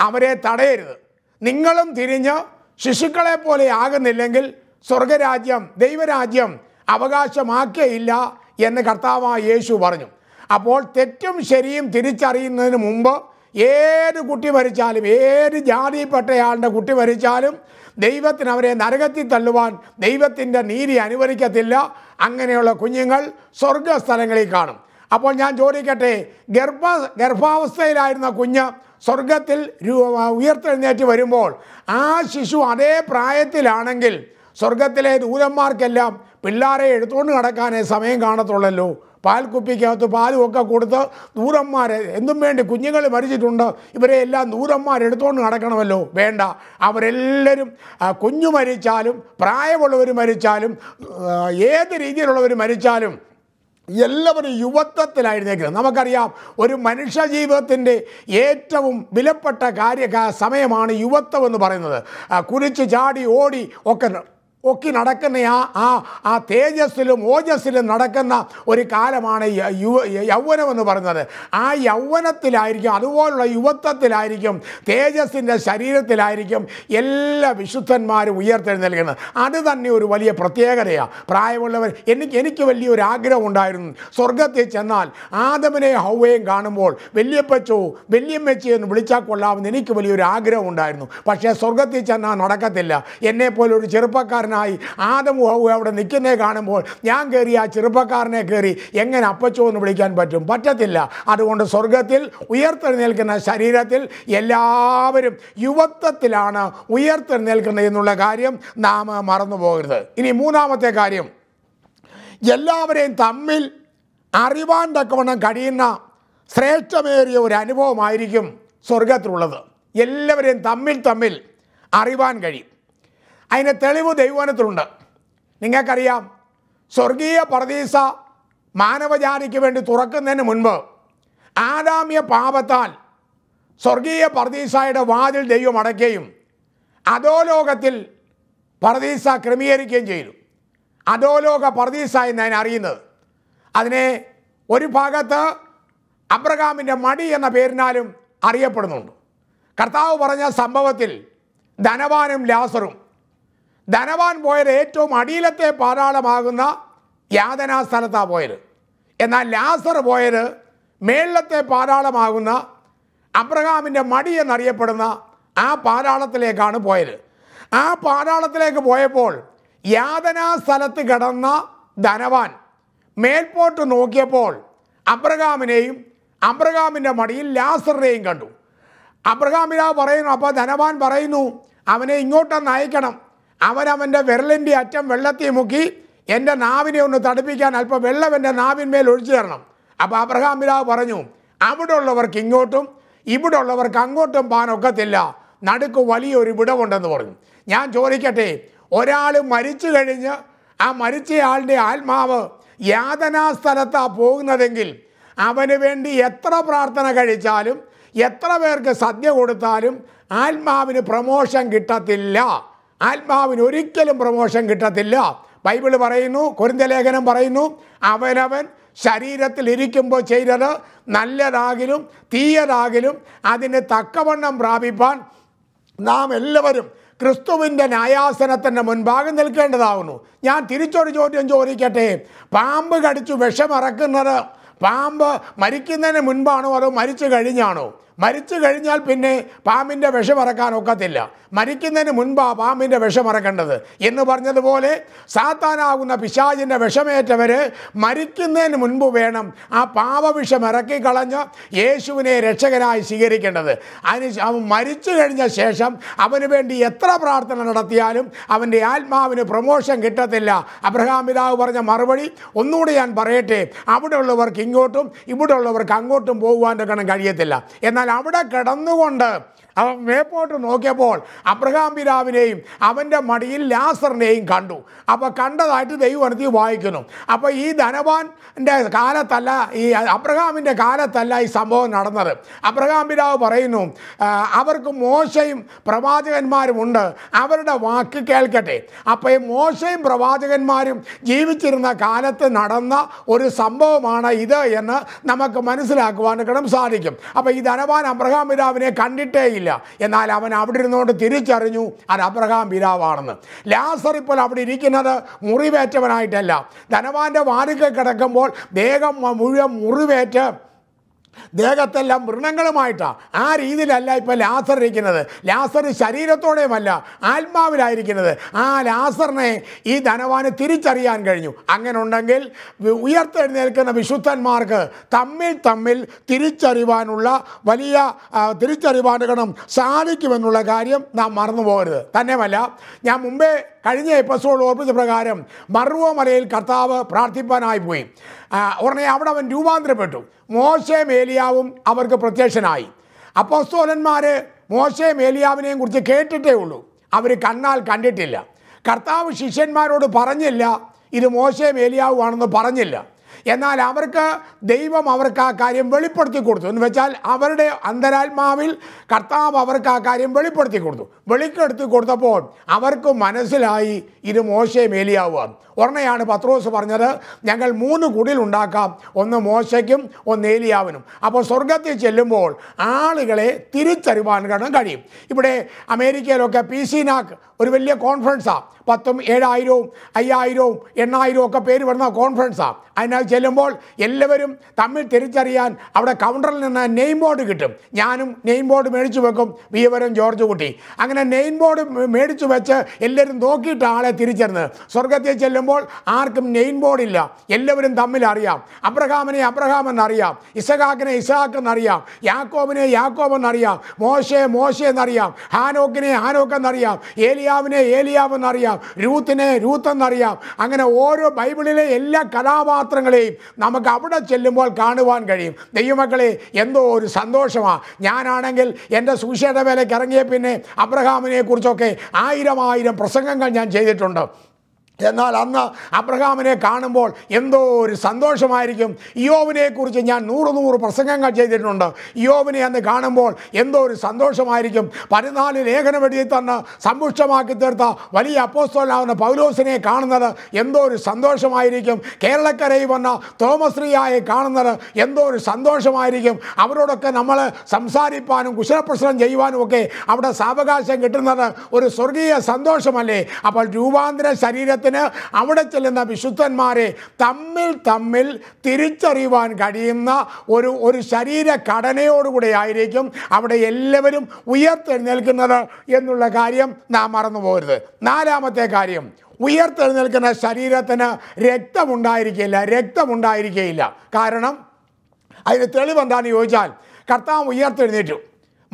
Speaker 1: അവരെ തടയരുത് നിങ്ങളും തിരിഞ്ഞ് ശിശുക്കളെ പോലെ ആകുന്നില്ലെങ്കിൽ സ്വർഗരാജ്യം ദൈവരാജ്യം അവകാശമാക്കിയില്ല എന്ന് കർത്താവായ യേശു പറഞ്ഞു അപ്പോൾ തെറ്റും ശരിയും തിരിച്ചറിയുന്നതിന് മുമ്പ് ഏത് കുട്ടി മരിച്ചാലും ഏത് ജാതിയിൽപ്പെട്ടയാളുടെ കുട്ടി മരിച്ചാലും ദൈവത്തിന് അവരെ നരകത്തിൽ തള്ളുവാൻ ദൈവത്തിൻ്റെ നീതി അനുവദിക്കത്തില്ല അങ്ങനെയുള്ള കുഞ്ഞുങ്ങൾ സ്വർഗ സ്ഥലങ്ങളിൽ കാണും അപ്പോൾ ഞാൻ ചോദിക്കട്ടെ ഗർഭ ഗർഭാവസ്ഥയിലായിരുന്ന കുഞ്ഞ് സ്വർഗത്തിൽ ഉയർത്തെഴുന്നേറ്റ് വരുമ്പോൾ ആ ശിശു അതേ പ്രായത്തിലാണെങ്കിൽ സ്വർഗത്തിലെ ദൂരന്മാർക്കെല്ലാം പിള്ളാരെ എടുത്തുകൊണ്ട് നടക്കാനേ സമയം കാണത്തുള്ളല്ലോ പാൽക്കുപ്പിക്കകത്ത് പാലും ഒക്കെ കൊടുത്ത് ദൂരന്മാരെ എന്തും വേണ്ടി കുഞ്ഞുങ്ങൾ മരിച്ചിട്ടുണ്ട് ഇവരെ എല്ലാം ദൂരന്മാരെടുത്തുകൊണ്ട് നടക്കണമല്ലോ വേണ്ട അവരെല്ലാവരും കുഞ്ഞു മരിച്ചാലും പ്രായമുള്ളവർ മരിച്ചാലും ഏത് രീതിയിലുള്ളവർ മരിച്ചാലും എല്ലാവരും യുവത്വത്തിലായിരുന്നേക്കുന്നത് നമുക്കറിയാം ഒരു മനുഷ്യ ജീവിതത്തിൻ്റെ ഏറ്റവും വിലപ്പെട്ട കാര്യ സമയമാണ് യുവത്വം എന്ന് പറയുന്നത് കുരിച്ച് ചാടി ഓടി ഒക്കെ ഒക്കെ നടക്കുന്ന ആ ആ ആ തേജസ്സിലും ഓജസ്സിലും നടക്കുന്ന ഒരു കാലമാണ് യുവ യൗവനം എന്ന് പറയുന്നത് ആ യൗവനത്തിലായിരിക്കും അതുപോലുള്ള യുവത്വത്തിലായിരിക്കും തേജസ്സിൻ്റെ ശരീരത്തിലായിരിക്കും എല്ലാ വിശുദ്ധന്മാരും ഉയർത്തെഴുന്നേൽക്കുന്നത് അത് തന്നെ ഒരു വലിയ പ്രത്യേകതയാണ് പ്രായമുള്ളവർ എനിക്ക് എനിക്ക് വലിയൊരു ആഗ്രഹം ഉണ്ടായിരുന്നു സ്വർഗത്തിൽ ചെന്നാൽ ആദമനെ ഹൗവയും കാണുമ്പോൾ വല്യപ്പച്ചോ വല്യമ്മച്ചി എന്ന് വിളിച്ചാൽ കൊള്ളാമെന്ന് എനിക്ക് വലിയൊരു ആഗ്രഹം ഉണ്ടായിരുന്നു പക്ഷേ സ്വർഗത്തിൽ ചെന്നാൽ നടക്കത്തില്ല എന്നെപ്പോലൊരു ഒരു ചെറുപ്പക്കാരൻ ബാധിതനായി ആദം അവിടെ നിൽക്കുന്നേ കാണുമ്പോൾ ഞാൻ കയറി ആ ചെറുപ്പക്കാരനെ കയറി എങ്ങനെ അപ്പച്ചോ എന്ന് വിളിക്കാൻ പറ്റും പറ്റത്തില്ല അതുകൊണ്ട് സ്വർഗത്തിൽ ഉയർത്തെഴുന്നേൽക്കുന്ന ശരീരത്തിൽ എല്ലാവരും യുവത്വത്തിലാണ് ഉയർത്തെഴുന്നേൽക്കുന്നത് എന്നുള്ള കാര്യം നാം മറന്നു പോകരുത് ഇനി മൂന്നാമത്തെ കാര്യം എല്ലാവരെയും തമ്മിൽ അറിവാൻ തക്കവണ്ണം കഴിയുന്ന ശ്രേഷ്ഠമേറിയ ഒരു അനുഭവമായിരിക്കും സ്വർഗത്തിലുള്ളത് എല്ലാവരെയും തമ്മിൽ തമ്മിൽ അറിവാൻ കഴിയും അതിന് തെളിവ് ദൈവവനത്തിലുണ്ട് നിങ്ങൾക്കറിയാം സ്വർഗീയ പ്രതീസ മാനവജാതിക്ക് വേണ്ടി തുറക്കുന്നതിന് മുൻപ് ആദാമ്യ പാപത്താൽ സ്വർഗീയ പർദീസായുടെ വാതിൽ ദൈവം അടയ്ക്കുകയും അധോലോകത്തിൽ പർദീസ ക്രമീകരിക്കുകയും ചെയ്തു അധോലോക പർദീസ എന്നതിന് അറിയുന്നത് അതിനെ ഒരു ഭാഗത്ത് അബ്രഹാമിൻ്റെ മടി എന്ന പേരിനാലും അറിയപ്പെടുന്നുണ്ട് കർത്താവ് പറഞ്ഞ സംഭവത്തിൽ ധനവാനും ലാസറും ധനവാൻ പോയർ ഏറ്റവും അടിയിലത്തെ പാതാളമാകുന്ന യാതനാ സ്ഥലത്താണ് പോയത് എന്നാൽ ലാസർ പോയത് മേളത്തെ പാതാളമാകുന്ന അബ്രഹാമിൻ്റെ മടി എന്നറിയപ്പെടുന്ന ആ പാതാളത്തിലേക്കാണ് പോയത് ആ പാതാളത്തിലേക്ക് പോയപ്പോൾ യാതനാ സ്ഥലത്ത് കിടന്ന ധനവാൻ മേൽപോട്ട് നോക്കിയപ്പോൾ അബ്രഹാമിനെയും അബ്രഹാമിൻ്റെ മടിയിൽ ലാസറിനെയും കണ്ടു അബ്രഹാമിനാ പറയുന്നു അപ്പോൾ ധനവാൻ പറയുന്നു അവനെ ഇങ്ങോട്ടൊന്ന് അയക്കണം അവനവൻ്റെ വിരലിൻ്റെ അറ്റം വെള്ളത്തിൽ മുക്കി എൻ്റെ നാവിനെ ഒന്ന് തടിപ്പിക്കാൻ അല്പം വെള്ളം എൻ്റെ നാവിന്മേൽ ഒഴിച്ചു തരണം അപ്പോൾ അബ്രഹാം പിതാവ് പറഞ്ഞു അവിടെ ഉള്ളവർക്ക് ഇങ്ങോട്ടും ഇവിടെ ഉള്ളവർക്ക് അങ്ങോട്ടും പാൻ ഒക്കത്തില്ല നടുക്ക് വലിയൊരു വിടവുണ്ടെന്ന് പറഞ്ഞു ഞാൻ ചോദിക്കട്ടെ ഒരാൾ മരിച്ചു കഴിഞ്ഞ് ആ മരിച്ചയാളുടെ ആത്മാവ് യാതനാ സ്ഥലത്താ പോകുന്നതെങ്കിൽ അവന് വേണ്ടി എത്ര പ്രാർത്ഥന കഴിച്ചാലും എത്ര പേർക്ക് സദ്യ കൊടുത്താലും ആത്മാവിന് പ്രമോഷൻ കിട്ടത്തില്ല ആത്മാവിന് ഒരിക്കലും പ്രമോഷൻ കിട്ടത്തില്ല ബൈബിൾ പറയുന്നു കുരുന്തലേഖനം പറയുന്നു അവനവൻ ശരീരത്തിൽ ഇരിക്കുമ്പോൾ ചെയ്തത് നല്ലതാകിലും തീയതാകിലും അതിന് തക്കവണ്ണം പ്രാപിപ്പാൻ നാം എല്ലാവരും ക്രിസ്തുവിൻ്റെ ന്യായാസനത്തിൻ്റെ മുൻഭാഗം നിൽക്കേണ്ടതാവുന്നു ഞാൻ തിരിച്ചൊരു ചോദ്യം ചോദിക്കട്ടെ പാമ്പ് കടിച്ചു വിഷമറക്കുന്നത് പാമ്പ് മരിക്കുന്നതിന് മുൻപാണോ അതോ മരിച്ചു കഴിഞ്ഞാണോ മരിച്ചു കഴിഞ്ഞാൽ പിന്നെ പാമ്പിൻ്റെ വിഷമറക്കാൻ ഒക്കത്തില്ല മരിക്കുന്നതിന് മുൻപാ പാമ്പിൻ്റെ വിഷമറക്കേണ്ടത് എന്ന് പറഞ്ഞതുപോലെ സാത്താനാകുന്ന പിശാചിൻ്റെ വിഷമേറ്റവർ മരിക്കുന്നതിന് മുൻപ് വേണം ആ പാപവിഷം ഇറക്കിക്കളഞ്ഞ് യേശുവിനെ രക്ഷകനായി സ്വീകരിക്കേണ്ടത് അതിന് അവൻ മരിച്ചു കഴിഞ്ഞ ശേഷം അവന് വേണ്ടി എത്ര പ്രാർത്ഥന നടത്തിയാലും അവൻ്റെ ആത്മാവിന് പ്രമോഷൻ കിട്ടത്തില്ല അബ്രഹാം പിതാവ് പറഞ്ഞ മറുപടി ഒന്നുകൂടി ഞാൻ പറയട്ടെ അവിടെയുള്ളവർക്ക് ഇങ്ങോട്ടും ഇവിടെയുള്ളവർക്ക് അങ്ങോട്ടും കണം കഴിയത്തില്ല എന്നാൽ എന്നാൽ അവിടെ കിടന്നുകൊണ്ട് അവൻ മേപ്പോട്ട് നോക്കിയപ്പോൾ അബ്രഹാം പിതാവിനെയും അവൻ്റെ മടിയിൽ ലാസറിനെയും കണ്ടു അപ്പോൾ കണ്ടതായിട്ട് ദൈവനത്തിൽ വായിക്കുന്നു അപ്പോൾ ഈ ധനവാൻ്റെ കാലത്തല്ല ഈ അബ്രഹാമിൻ്റെ കാലത്തല്ല ഈ സംഭവം നടന്നത് അബ്രഹാം പിതാവ് പറയുന്നു അവർക്ക് മോശയും പ്രവാചകന്മാരും ഉണ്ട് അവരുടെ വാക്ക് കേൾക്കട്ടെ അപ്പോൾ ഈ മോശയും പ്രവാചകന്മാരും ജീവിച്ചിരുന്ന കാലത്ത് നടന്ന ഒരു സംഭവമാണ് ഇത് എന്ന് നമുക്ക് മനസ്സിലാക്കുവാനും സാധിക്കും അപ്പോൾ ഈ ധനവാൻ അബ്രഹാം പിതാവിനെ കണ്ടിട്ടേയില്ല അറിഞ്ഞില്ല എന്നാൽ അവൻ അവിടെ ഇരുന്നുകൊണ്ട് തിരിച്ചറിഞ്ഞു അത് അബ്രഹാം പിതാവാണെന്ന് ലാസർ ഇപ്പോൾ അവിടെ ഇരിക്കുന്നത് മുറിവേറ്റവനായിട്ടല്ല ധനവാന്റെ വാരിക കിടക്കുമ്പോൾ ദേഹം മുഴുവൻ മുറിവേറ്റ് ദേഹത്തെല്ലാം വൃണങ്ങളുമായിട്ടാണ് ആ രീതിയിലല്ല ഇപ്പം ലാസർ ഇരിക്കുന്നത് ലാസർ ശരീരത്തോടെയുമല്ല ആത്മാവിലായിരിക്കുന്നത് ആ ലാസറിനെ ഈ ധനവാന് തിരിച്ചറിയാൻ കഴിഞ്ഞു അങ്ങനെ ഉണ്ടെങ്കിൽ ഉയർത്തെഴുന്നേൽക്കുന്ന വിശുദ്ധന്മാർക്ക് തമ്മിൽ തമ്മിൽ തിരിച്ചറിവാനുള്ള വലിയ തിരിച്ചറിവാനുകളും സാധിക്കുമെന്നുള്ള കാര്യം നാം മറന്നു പോകരുത് തന്നെയുമല്ല ഞാൻ മുമ്പേ കഴിഞ്ഞ എപ്പിസോഡ് ഓർപ്പിച്ച പ്രകാരം മറുവോ മലയിൽ കർത്താവ് പ്രാർത്ഥിപ്പാനായി പോയി ഉടനെ അവിടെ അവൻ രൂപാന്തരപ്പെട്ടു മോശയും മേലിയാവും അവർക്ക് പ്രത്യക്ഷനായി അപ്പോൾ സ്തോലന്മാർ മോശയും മേലിയാവിനെയും കുറിച്ച് കേട്ടിട്ടേ ഉള്ളൂ അവർ കണ്ണാൽ കണ്ടിട്ടില്ല കർത്താവ് ശിഷ്യന്മാരോട് പറഞ്ഞില്ല ഇത് മോശയും ഏലിയാവുമാണെന്ന് പറഞ്ഞില്ല എന്നാൽ അവർക്ക് ദൈവം അവർക്ക് ആ കാര്യം വെളിപ്പെടുത്തി കൊടുത്തു എന്ന് വെച്ചാൽ അവരുടെ അന്തരാത്മാവിൽ കർത്താവ് അവർക്ക് ആ കാര്യം വെളിപ്പെടുത്തി കൊടുത്തു വെളിപ്പെടുത്തി കൊടുത്തപ്പോൾ അവർക്ക് മനസ്സിലായി ഇത് മോശം ഏലിയാവുക ഉടനെയാണ് പത്രോസ് പറഞ്ഞത് ഞങ്ങൾ മൂന്ന് കുടിലുണ്ടാക്കാം ഒന്ന് മോശയ്ക്കും ഒന്ന് ഏലിയാവിനും അപ്പോൾ സ്വർഗത്തിൽ ചെല്ലുമ്പോൾ ആളുകളെ തിരിച്ചറിവാൻ കഴിയും ഇവിടെ അമേരിക്കയിലൊക്കെ പി സി നാക്ക് ഒരു വലിയ കോൺഫറൻസാണ് പത്തും ഏഴായിരവും അയ്യായിരവും എണ്ണായിരവും ഒക്കെ പേര് വരുന്ന കോൺഫറൻസാണ് അതിനാൽ ചെല്ലുമ്പോൾ എല്ലാവരും തമ്മിൽ തിരിച്ചറിയാൻ അവിടെ കൗണ്ടറിൽ നിന്ന് നെയിം ബോർഡ് കിട്ടും ഞാനും നെയിം ബോർഡ് മേടിച്ചു വെക്കും വീവരം ജോർജ് കുട്ടി അങ്ങനെ നെയിം ബോർഡ് മേടിച്ചു വെച്ച് എല്ലാവരും നോക്കിയിട്ട് ആളെ തിരിച്ചറിഞ്ഞ് സ്വർഗത്തിൽ ചെല്ലും വരുമ്പോൾ ആർക്കും നെയിൻ ബോർഡില്ല എല്ലാവരും തമ്മിൽ അറിയാം അബ്രഹാമിനെ അബ്രഹാം എന്നറിയാം ഇസഹാക്കിനെ ഇസഹാക്ക് എന്നറിയാം യാക്കോബിനെ യാക്കോബ് എന്നറിയാം മോശയെ മോശെ എന്നറിയാം ഹാനോക്കിനെ ഹാനോക്ക് എന്നറിയാം ഏലിയാവിനെ ഏലിയാവ് എന്നറിയാം രൂത്തിനെ രൂത്ത് എന്നറിയാം അങ്ങനെ ഓരോ ബൈബിളിലെ എല്ലാ കഥാപാത്രങ്ങളെയും നമുക്ക് അവിടെ ചെല്ലുമ്പോൾ കാണുവാൻ കഴിയും ദൈവമക്കളെ എന്തോ ഒരു സന്തോഷമാണ് ഞാനാണെങ്കിൽ എൻ്റെ സുശേഷ വേലയ്ക്ക് ഇറങ്ങിയ പിന്നെ അബ്രഹാമിനെ കുറിച്ചൊക്കെ ആയിരം ആയിരം പ്രസംഗങ്ങൾ ഞാൻ ചെയ്തിട്ടുണ്ട് എന്നാൽ അന്ന് അബ്രഹാമിനെ കാണുമ്പോൾ എന്തോ ഒരു സന്തോഷമായിരിക്കും യോവിനെക്കുറിച്ച് ഞാൻ നൂറ് നൂറ് പ്രസംഗങ്ങൾ ചെയ്തിട്ടുണ്ട് യോവിനെ അന്ന് കാണുമ്പോൾ എന്തോ ഒരു സന്തോഷമായിരിക്കും പതിനാല് ലേഖനമെഴുതി തന്ന് സമ്പുഷ്ടമാക്കി തീർത്ത വലിയ അപ്പോസ്തോലാവുന്ന പൗലോസിനെ കാണുന്നത് എന്തോ ഒരു സന്തോഷമായിരിക്കും കേരളക്കരയിൽ വന്ന തോമശ്രീയായെ കാണുന്നത് എന്തോ ഒരു സന്തോഷമായിരിക്കും അവരോടൊക്കെ നമ്മൾ സംസാരിപ്പാനും കുശലപ്രശ്നം ചെയ്യുവാനും ഒക്കെ അവിടെ സാവകാശം കിട്ടുന്നത് ഒരു സ്വർഗീയ സന്തോഷമല്ലേ അപ്പോൾ രൂപാന്തര ശരീരത്തിൽ ദർശനത്തിന് അവിടെ ചെല്ലുന്ന വിശുദ്ധന്മാരെ തമ്മിൽ തമ്മിൽ തിരിച്ചറിയുവാൻ കഴിയുന്ന ഒരു ഒരു ശരീര ഘടനയോടുകൂടി ആയിരിക്കും അവിടെ എല്ലാവരും ഉയർത്തെഴുന്നേൽക്കുന്നത് എന്നുള്ള കാര്യം നാം മറന്നു പോകരുത് നാലാമത്തെ കാര്യം ഉയർത്തെഴുന്നേൽക്കുന്ന ശരീരത്തിന് രക്തമുണ്ടായിരിക്കില്ല രക്തമുണ്ടായിരിക്കുകയില്ല കാരണം അതിന് തെളിവെന്താണെന്ന് ചോദിച്ചാൽ കർത്താവ് ഉയർത്തെഴുന്നേറ്റു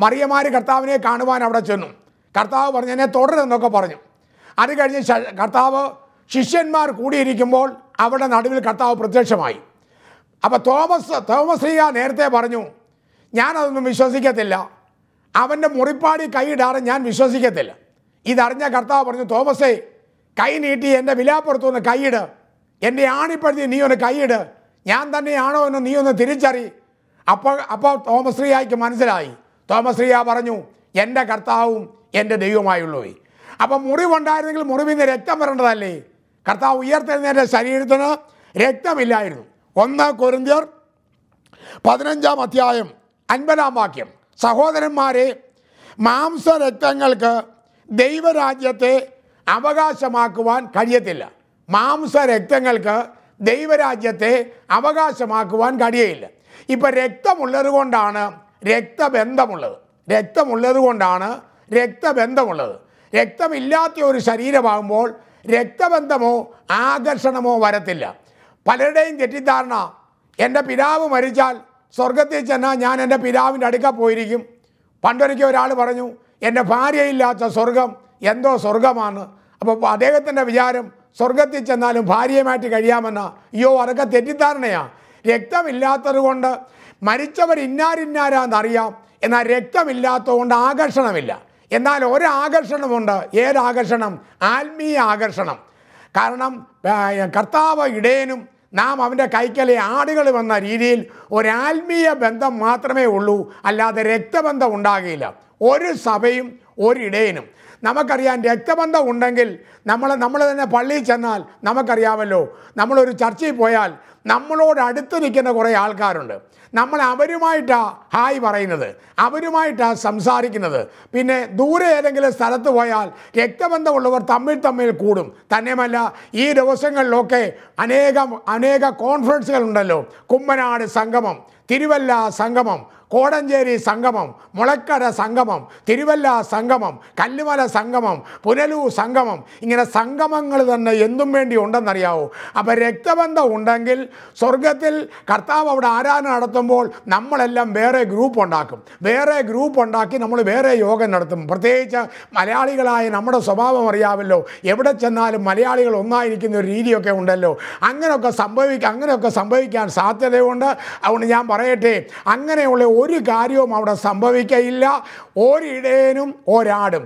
Speaker 1: മറിയമാർ കർത്താവിനെ കാണുവാൻ അവിടെ ചെന്നു കർത്താവ് പറഞ്ഞു എന്നെ തുടരെന്നൊക്കെ പറഞ്ഞു അത് കഴിഞ്ഞ് കർത്താവ് ശിഷ്യന്മാർ കൂടിയിരിക്കുമ്പോൾ അവിടെ നടുവിൽ കർത്താവ് പ്രത്യക്ഷമായി അപ്പോൾ തോമസ് തോമസ് നേരത്തെ പറഞ്ഞു ഞാനതൊന്നും വിശ്വസിക്കത്തില്ല അവൻ്റെ മുറിപ്പാടി കൈയിടാറ് ഞാൻ വിശ്വസിക്കത്തില്ല ഇതറിഞ്ഞ കർത്താവ് പറഞ്ഞു തോമസേ കൈ നീട്ടി എൻ്റെ വിലാപ്പുറത്തു നിന്ന് കൈയിട് എൻ്റെ ആണിപ്പഴുതി നീ ഒന്ന് കൈയിട് ഞാൻ തന്നെയാണോ എന്ന് നീ ഒന്ന് തിരിച്ചറി അപ്പോൾ അപ്പോൾ തോമസ് മനസ്സിലായി തോമസ് പറഞ്ഞു എൻ്റെ കർത്താവും എൻ്റെ ദൈവമായുള്ളൂ അപ്പം മുറിവുണ്ടായിരുന്നെങ്കിൽ മുറിവിൽ നിന്ന് രക്തം വരേണ്ടതല്ലേ കർത്താവ് ഉയർത്തെഴുന്നേറ്റ ശരീരത്തിന് രക്തമില്ലായിരുന്നു ഒന്ന് കൊരിന്തിയർ പതിനഞ്ചാം അധ്യായം അൻപതാം വാക്യം സഹോദരന്മാരെ മാംസരക്തങ്ങൾക്ക് ദൈവരാജ്യത്തെ അവകാശമാക്കുവാൻ കഴിയത്തില്ല മാംസരക്തങ്ങൾക്ക് ദൈവരാജ്യത്തെ അവകാശമാക്കുവാൻ കഴിയയില്ല ഇപ്പം രക്തമുള്ളത് കൊണ്ടാണ് രക്തബന്ധമുള്ളത് രക്തമുള്ളത് കൊണ്ടാണ് രക്തബന്ധമുള്ളത് രക്തമില്ലാത്ത ഒരു ശരീരമാകുമ്പോൾ രക്തബന്ധമോ ആകർഷണമോ വരത്തില്ല പലരുടെയും തെറ്റിദ്ധാരണ എൻ്റെ പിതാവ് മരിച്ചാൽ സ്വർഗത്തിൽ ചെന്നാൽ ഞാൻ എൻ്റെ പിതാവിൻ്റെ അടുക്ക പോയിരിക്കും പണ്ടൊരിക്കൽ ഒരാൾ പറഞ്ഞു എൻ്റെ ഭാര്യയില്ലാത്ത സ്വർഗം എന്തോ സ്വർഗമാണ് അപ്പോൾ അദ്ദേഹത്തിൻ്റെ വിചാരം സ്വർഗത്തിൽ ചെന്നാലും ഭാര്യയുമായിട്ട് കഴിയാമെന്ന അയ്യോ അതൊക്കെ തെറ്റിദ്ധാരണയാണ് രക്തമില്ലാത്തത് കൊണ്ട് മരിച്ചവർ ഇന്നാരിന്നാരാന്നറിയാം എന്നാൽ രക്തമില്ലാത്തതുകൊണ്ട് ആകർഷണമില്ല എന്നാൽ ഒരാകർഷണമുണ്ട് ഏതാകർഷണം ആത്മീയ ആകർഷണം കാരണം കർത്താവ് ഇടയനും നാം അവൻ്റെ കൈക്കലെ ആടുകൾ വന്ന രീതിയിൽ ഒരാത്മീയ ബന്ധം മാത്രമേ ഉള്ളൂ അല്ലാതെ രക്തബന്ധം ഉണ്ടാകില്ല ഒരു സഭയും ഒരിടയനും നമുക്കറിയാം രക്തബന്ധം ഉണ്ടെങ്കിൽ നമ്മൾ നമ്മൾ തന്നെ പള്ളിയിൽ ചെന്നാൽ നമുക്കറിയാമല്ലോ നമ്മളൊരു ചർച്ചയിൽ പോയാൽ നമ്മളോട് അടുത്തിരിക്കുന്ന കുറേ ആൾക്കാരുണ്ട് നമ്മൾ അവരുമായിട്ടാണ് ഹായ് പറയുന്നത് അവരുമായിട്ടാണ് സംസാരിക്കുന്നത് പിന്നെ ദൂരെ ഏതെങ്കിലും സ്ഥലത്ത് പോയാൽ രക്തബന്ധമുള്ളവർ തമ്മിൽ തമ്മിൽ കൂടും തന്നെയുമല്ല ഈ ദിവസങ്ങളിലൊക്കെ അനേകം അനേക കോൺഫറൻസുകൾ ഉണ്ടല്ലോ കുമ്മനാട് സംഗമം തിരുവല്ല സംഗമം കോടഞ്ചേരി സംഗമം മുളക്കര സംഗമം തിരുവല്ല സംഗമം കല്ലുമല സംഗമം പുനലൂ സംഗമം ഇങ്ങനെ സംഗമങ്ങൾ തന്നെ എന്തും വേണ്ടി ഉണ്ടെന്നറിയാവോ അപ്പോൾ രക്തബന്ധം ഉണ്ടെങ്കിൽ സ്വർഗത്തിൽ കർത്താവ് അവിടെ ആരാധന നടത്തുമ്പോൾ നമ്മളെല്ലാം വേറെ ഗ്രൂപ്പ് ഉണ്ടാക്കും വേറെ ഗ്രൂപ്പ് ഉണ്ടാക്കി നമ്മൾ വേറെ യോഗം നടത്തും പ്രത്യേകിച്ച് മലയാളികളായ നമ്മുടെ സ്വഭാവം അറിയാമല്ലോ എവിടെ ചെന്നാലും മലയാളികൾ ഒന്നായിരിക്കുന്ന ഒരു രീതിയൊക്കെ ഉണ്ടല്ലോ അങ്ങനെയൊക്കെ സംഭവിക്കുക അങ്ങനെയൊക്കെ സംഭവിക്കാൻ സാധ്യതയുണ്ട് അതുകൊണ്ട് ഞാൻ പറയട്ടെ അങ്ങനെയുള്ള ഒരു കാര്യവും അവിടെ സംഭവിക്കയില്ല ഒരിടേനും ഒരാടും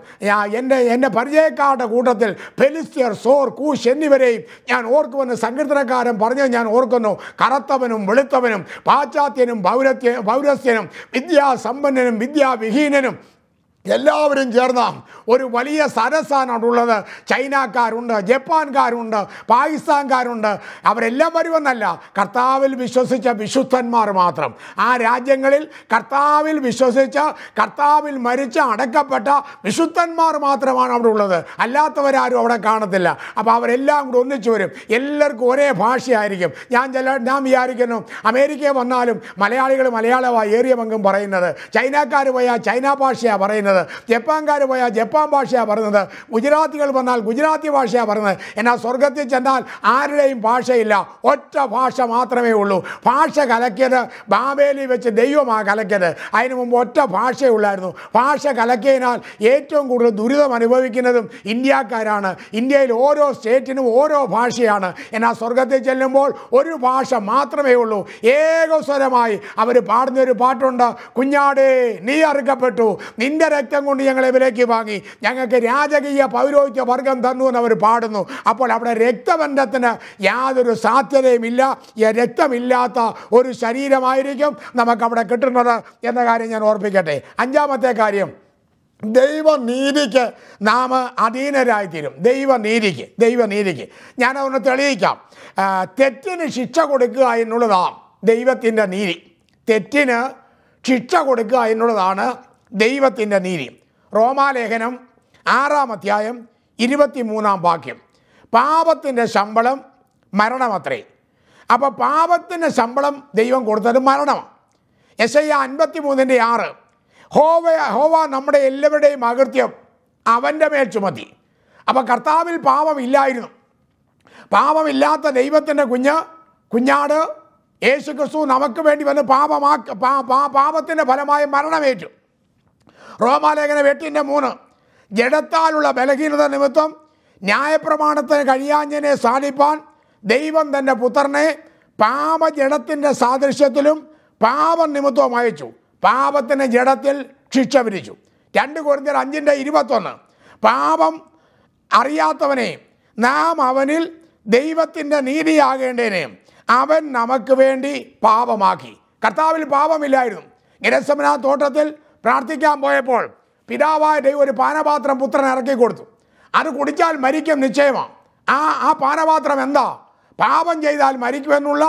Speaker 1: എൻ്റെ എൻ്റെ പരിചയക്കാരുടെ കൂട്ടത്തിൽ ഫെലിസ്റ്റിയർ സോർ കൂഷ് എന്നിവരെയും ഞാൻ ഓർക്കുമെന്ന് സങ്കീർത്തനക്കാരൻ പറഞ്ഞ് ഞാൻ ഓർക്കുന്നു കറുത്തവനും വെളുത്തവനും പാശ്ചാത്യനും പൗരത്യ പൗരസ്യനും വിദ്യാസമ്പന്നനും വിദ്യാവിഹീനനും എല്ലാവരും ചേർന്ന ഒരു വലിയ ഉള്ളത് ചൈനക്കാരുണ്ട് ജപ്പാൻകാരുണ്ട് പാകിസ്ഥാൻകാരുണ്ട് അവരെല്ലാം വരുമെന്നല്ല കർത്താവിൽ വിശ്വസിച്ച വിശുദ്ധന്മാർ മാത്രം ആ രാജ്യങ്ങളിൽ കർത്താവിൽ വിശ്വസിച്ച കർത്താവിൽ മരിച്ച അടക്കപ്പെട്ട വിശുദ്ധന്മാർ മാത്രമാണ് അവിടെ ഉള്ളത് അല്ലാത്തവരാരും അവിടെ കാണത്തില്ല അപ്പോൾ അവരെല്ലാം കൂടെ ഒന്നിച്ചു വരും എല്ലാവർക്കും ഒരേ ഭാഷയായിരിക്കും ഞാൻ ചില ഞാൻ വിചാരിക്കുന്നു അമേരിക്കയിൽ വന്നാലും മലയാളികൾ മലയാളമാണ് ഏറിയ പങ്കും പറയുന്നത് ചൈനക്കാർ പോയാൽ ചൈന ഭാഷയാണ് പറയുന്നത് പറയുന്നത് ജപ്പാൻകാർ പോയാൽ ജപ്പാൻ ഭാഷയാണ് പറയുന്നത് ഗുജറാത്തികൾ വന്നാൽ ഗുജറാത്തി ഭാഷയാണ് പറയുന്നത് എന്നാൽ സ്വർഗത്തിൽ ചെന്നാൽ ആരുടെയും ഭാഷയില്ല ഒറ്റ ഭാഷ മാത്രമേ ഉള്ളൂ ഭാഷ കലക്കിയത് ബാബേലി വെച്ച് ദൈവമാണ് കലക്കിയത് അതിന് മുമ്പ് ഒറ്റ ഭാഷയുള്ളായിരുന്നു ഭാഷ കലക്കിയതിനാൽ ഏറ്റവും കൂടുതൽ ദുരിതം അനുഭവിക്കുന്നതും ഇന്ത്യക്കാരാണ് ഇന്ത്യയിൽ ഓരോ സ്റ്റേറ്റിനും ഓരോ ഭാഷയാണ് എന്നാൽ സ്വർഗത്തിൽ ചെല്ലുമ്പോൾ ഒരു ഭാഷ മാത്രമേ ഉള്ളൂ ഏകസ്വരമായി അവർ പാടുന്നൊരു പാട്ടുണ്ട് കുഞ്ഞാടേ നീ അറുക്കപ്പെട്ടു നിന്റെ രക്തം കൊണ്ട് ഞങ്ങളെ വിലയ്ക്ക് വാങ്ങി ഞങ്ങൾക്ക് രാജകീയ പൗരോഹിത്യ വർഗം തന്നു എന്ന് അവർ പാടുന്നു അപ്പോൾ അവിടെ രക്തബന്ധത്തിന് യാതൊരു സാധ്യതയുമില്ല രക്തമില്ലാത്ത ഒരു ശരീരമായിരിക്കും അവിടെ കിട്ടുന്നത് എന്ന കാര്യം ഞാൻ ഓർപ്പിക്കട്ടെ അഞ്ചാമത്തെ കാര്യം ദൈവനീതിക്ക് നാം അധീനരായിത്തീരും ദൈവനീതിക്ക് ദൈവനീതിക്ക് ഞാനതൊന്ന് തെളിയിക്കാം തെറ്റിന് ശിക്ഷ കൊടുക്കുക എന്നുള്ളതാണ് ദൈവത്തിൻ്റെ നീതി തെറ്റിന് ശിക്ഷ കൊടുക്കുക എന്നുള്ളതാണ് ദൈവത്തിൻ്റെ നീതി റോമാലേഖനം ആറാം അധ്യായം ഇരുപത്തിമൂന്നാം വാക്യം പാപത്തിൻ്റെ ശമ്പളം മരണമത്രേ അപ്പോൾ പാപത്തിൻ്റെ ശമ്പളം ദൈവം കൊടുത്തത് മരണമാണ് എസ് ഐ അൻപത്തി മൂന്നിൻ്റെ ആറ് ഹോവ ഹോവ നമ്മുടെ എല്ലാവരുടെയും അകൃത്യം അവൻ്റെ മേൽ ചുമത്തി അപ്പോൾ കർത്താവിൽ പാപമില്ലായിരുന്നു പാപമില്ലാത്ത ദൈവത്തിൻ്റെ കുഞ്ഞ് കുഞ്ഞാട് യേശു ക്രിസ്തു നമുക്ക് വേണ്ടി വന്ന് പാപമാ പാപത്തിൻ്റെ ഫലമായ മരണമേറ്റു റോമാലേഖനം എട്ടിൻ്റെ മൂന്ന് ജഡത്താലുള്ള ബലഹീനത നിമിത്തം ന്യായപ്രമാണത്തിന് കഴിയാഞ്ഞനെ സാധിപ്പാൻ ദൈവം തൻ്റെ പുത്രനെ പാപജടത്തിൻ്റെ സാദൃശ്യത്തിലും നിമിത്തവും അയച്ചു പാപത്തിന് ജഡത്തിൽ ശിക്ഷ വിരിച്ചു രണ്ട് കുറഞ്ഞ അഞ്ചിൻ്റെ ഇരുപത്തൊന്ന് പാപം അറിയാത്തവനെ നാം അവനിൽ ദൈവത്തിൻ്റെ നീതിയാകേണ്ടതിനെയും അവൻ നമുക്ക് വേണ്ടി പാപമാക്കി കർത്താവിൽ പാപമില്ലായിരുന്നു ഗിരസമനാ തോട്ടത്തിൽ പ്രാർത്ഥിക്കാൻ പോയപ്പോൾ പിതാവായ ദൈവം ഒരു പാനപാത്രം പുത്രൻ ഇറക്കി കൊടുത്തു അത് കുടിച്ചാൽ മരിക്കും നിശ്ചയമാണ് ആ ആ പാനപാത്രം എന്താ പാപം ചെയ്താൽ മരിക്കുമെന്നുള്ള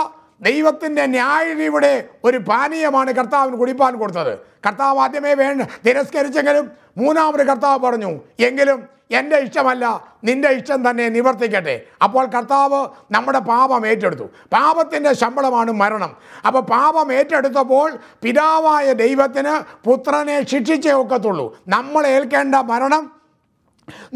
Speaker 1: ദൈവത്തിൻ്റെ ന്യായതയുടെ ഒരു പാനീയമാണ് കർത്താവിന് കുടിപ്പാൻ കൊടുത്തത് കർത്താവ് ആദ്യമേ വേണ്ട തിരസ്കരിച്ചെങ്കിലും മൂന്നാമത് കർത്താവ് പറഞ്ഞു എങ്കിലും എൻ്റെ ഇഷ്ടമല്ല നിൻ്റെ ഇഷ്ടം തന്നെ നിവർത്തിക്കട്ടെ അപ്പോൾ കർത്താവ് നമ്മുടെ പാപം ഏറ്റെടുത്തു പാപത്തിൻ്റെ ശമ്പളമാണ് മരണം അപ്പോൾ പാപം ഏറ്റെടുത്തപ്പോൾ പിതാവായ ദൈവത്തിന് പുത്രനെ ശിക്ഷിച്ചേ ഒക്കത്തുള്ളൂ നമ്മൾ ഏൽക്കേണ്ട മരണം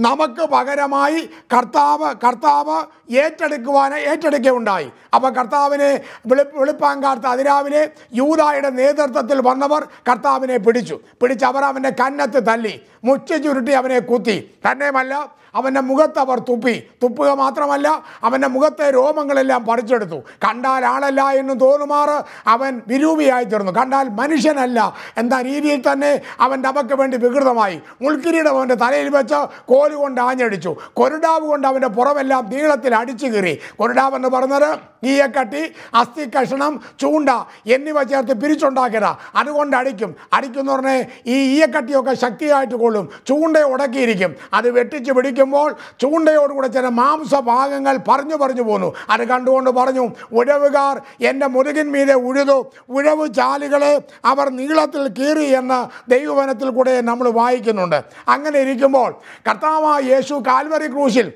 Speaker 1: നമുക്ക് പകരമായി കർത്താവ് കർത്താവ് ഏറ്റെടുക്കുവാൻ ഏറ്റെടുക്കുകയുണ്ടായി അപ്പോൾ കർത്താവിനെ വെളി വെളുപ്പാങ്കാർത്ത് അതിരാവിലെ യൂതായുടെ നേതൃത്വത്തിൽ വന്നവർ കർത്താവിനെ പിടിച്ചു പിടിച്ച് അവർ അവൻ്റെ കന്നത്ത് തല്ലി മുച്ച ചുരുട്ടി അവനെ കുത്തി തന്നെയുമല്ല അവൻ്റെ മുഖത്ത് അവർ തുപ്പി തുപ്പുക മാത്രമല്ല അവൻ്റെ മുഖത്തെ രോമങ്ങളെല്ലാം പറിച്ചെടുത്തു കണ്ടാൽ ആളല്ല എന്ന് തോന്നുമാറ് അവൻ വിരൂപിയായി തീർന്നു കണ്ടാൽ മനുഷ്യനല്ല എന്ന രീതിയിൽ തന്നെ അവൻ അവക്ക് വേണ്ടി വികൃതമായി മുൾക്കിരീടം അവൻ്റെ തലയിൽ വെച്ച് കോലുകൊണ്ട് ആഞ്ഞടിച്ചു കൊരുടാവ് കൊണ്ട് അവൻ്റെ പുറമെല്ലാം നീളത്തിൽ അടിച്ചു കീറി കൊരുടാവ് എന്ന് പറഞ്ഞത് ഈയക്കട്ടി അസ്ഥി കഷണം ചൂണ്ട എന്നിവ ചേർത്ത് പിരിച്ചുണ്ടാക്കിയതാ അതുകൊണ്ട് അടിക്കും അടിക്കുന്ന പറഞ്ഞേ ഈ ഈയക്കട്ടിയൊക്കെ ശക്തിയായിട്ട് കൊള്ളും കൊള്ളും ചൂണ്ട ഉടക്കിയിരിക്കും അത് വെട്ടിച്ച് പിടിക്കുമ്പോൾ ചൂണ്ടയോടുകൂടെ ചില മാംസഭാഗങ്ങൾ പറഞ്ഞു പറഞ്ഞു പോന്നു അത് കണ്ടുകൊണ്ട് പറഞ്ഞു ഉഴവുകാർ എൻ്റെ മുരുകിൻ മീതെ ഉഴുതു ഉഴവ് ചാലുകളെ അവർ നീളത്തിൽ കീറി എന്ന് ദൈവവനത്തിൽ കൂടെ നമ്മൾ വായിക്കുന്നുണ്ട് അങ്ങനെ ഇരിക്കുമ്പോൾ കർത്താവ് യേശു കാൽവറി ക്രൂശിൽ